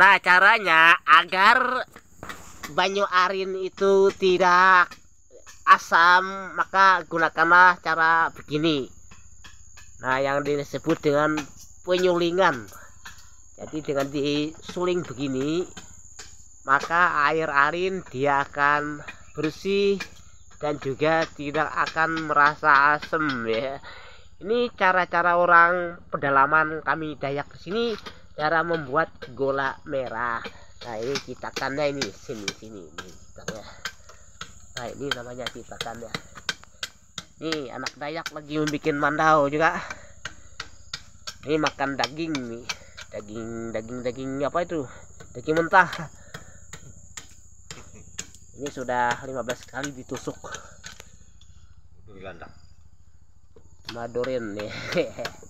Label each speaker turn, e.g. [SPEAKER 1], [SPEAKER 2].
[SPEAKER 1] Nah, caranya agar banyu arin itu tidak asam, maka gunakanlah cara begini. Nah, yang disebut dengan penyulingan. Jadi dengan disuling begini, maka air arin dia akan bersih dan juga tidak akan merasa asam ya. Ini cara-cara orang pedalaman kami Dayak di sini cara membuat gola merah nah ini kita citakannya ini sini sini ini nah ini namanya kita citakannya ini anak dayak lagi membuat mandau juga ini makan daging nih daging daging daging apa itu daging mentah ini sudah 15 kali ditusuk
[SPEAKER 2] dilandak
[SPEAKER 3] Madurin nih